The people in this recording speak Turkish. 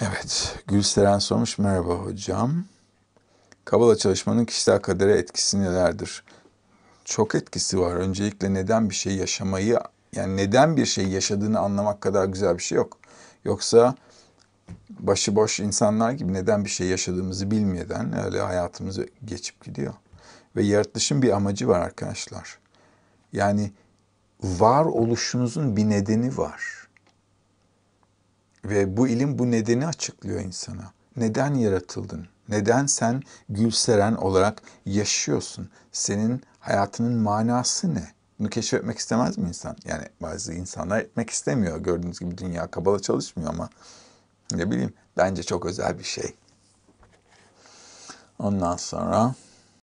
Evet, Gülseren sormuş. Merhaba hocam. Kabala çalışmanın kişisel kadere etkisi nelerdir? Çok etkisi var. Öncelikle neden bir şey yaşamayı, yani neden bir şey yaşadığını anlamak kadar güzel bir şey yok. Yoksa başıboş insanlar gibi neden bir şey yaşadığımızı bilmeden öyle hayatımızı geçip gidiyor. Ve yaratılışın bir amacı var arkadaşlar. Yani var oluşunuzun bir nedeni var. Ve bu ilim bu nedeni açıklıyor insana. Neden yaratıldın? Neden sen gülseren olarak yaşıyorsun? Senin hayatının manası ne? Bunu keşfetmek istemez mi insan? Yani bazı insanlar etmek istemiyor. Gördüğünüz gibi dünya kabala çalışmıyor ama ne bileyim bence çok özel bir şey. Ondan sonra